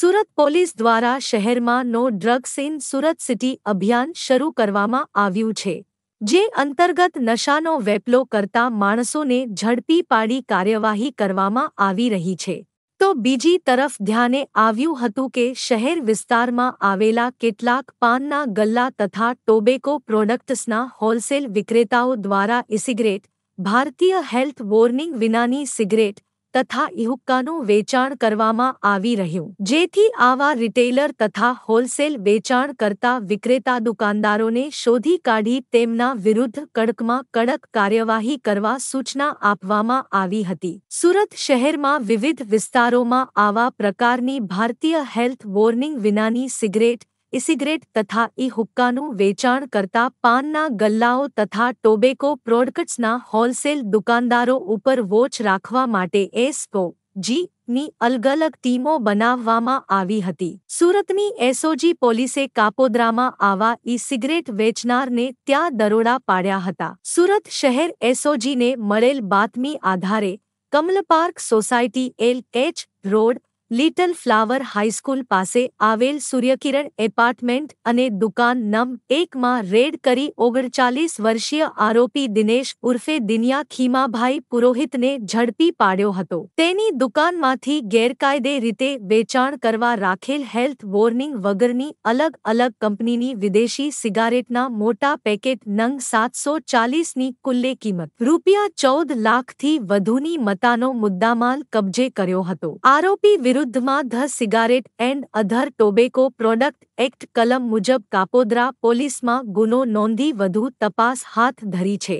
Surat police દ્વારા શહેરમાં no drugs in Surat city અભિયાન શરૂ કરવામાં આવ્યું છે જે અંતર્ગત નશાનો વેપલો કરતા માણસોને ઝડપી પાડી કાર્યવાહી કરવામાં આવી રહી છે તો બીજી તરફ ધ્યાને આવ્યું હતું કે શહેર વિસ્તારમાં આવેલા કેટલાક પાનના ગલ્લા તથા ટોબેકો પ્રોડક્ટ્સના હોલસેલ વિક્રેતાઓ દ્વારા ઇસિગરેટ ભારતીય હેલ્થ વોર્નિંગ વિનાની સિગરેટ તથા ઇહુક્કાનું વેચાણ કરવામાં આવી રહ્યું જેથી આવા રિટેલર તથા હોલસેલ વેચાણ કરતા વિક્રેતા દુકાનદારોને શોધી કાઢી તેમના વિરુદ્ધ કડકમાં કડક કાર્યવાહી કરવા સૂચના આપવામાં આવી હતી સુરત શહેરમાં વિવિધ વિસ્તારોમાં આવા પ્રકારની ભારતીય હેલ્થ વોર્નિંગ વિનાની સિગરેટ ઇસિગરેટ તથા ઈ હુક્કાનું વેચાણ કરતા પાનના ગલ્લાઓ તથા ટોબેકો પ્રોડક્ટ્સના હોલસેલ દુકાનદારો ઉપર વોચ રાખવા માટે એસપો જી ની અલગ અલગ ટીમો બનાવવામાં આવી હતી સુરતની એસઓજી પોલીસે કાપોદ્રામાં આવા ઇ સિગરેટ વેચનારને ત્યાં દરોડા પાડ્યા હતા સુરત શહેર એસઓજીને મળેલ બાતમી આધારે Kamal Park society L H road Little Flower High School પાસે આવેલ સૂર્યકિરણ એપાર્ટમેન્ટ અને દુકાન નમ એકમાં રેડ કરી ઓગણચાલીસ વર્ષીય આરોપી દિનેશ ઉર્ફે દિનિયા ખીમાભાઈ પુરોહિતને ઝડપી પાડ્યો હતો તેની દુકાનમાંથી ગેરકાયદે રીતે વેચાણ કરવા રાખેલ હેલ્થ વોર્નિંગ વગરની અલગ અલગ કંપનીની વિદેશી સિગારેટના મોટા પેકેટ નંગ સાતસો ચાલીસની કુલ્લે કિંમત રૂપિયા ચૌદ લાખથી વધુની મતાનો મુદ્દામાલ કબજે કર્યો હતો આરોપી વિરુદ્ધ વિરુદ્ધમાં the cigarette and other tobacco product act કલમ મુજબ કાપોદ્રા પોલીસમાં ગુનો નોંધી વધુ તપાસ હાથ ધરી છે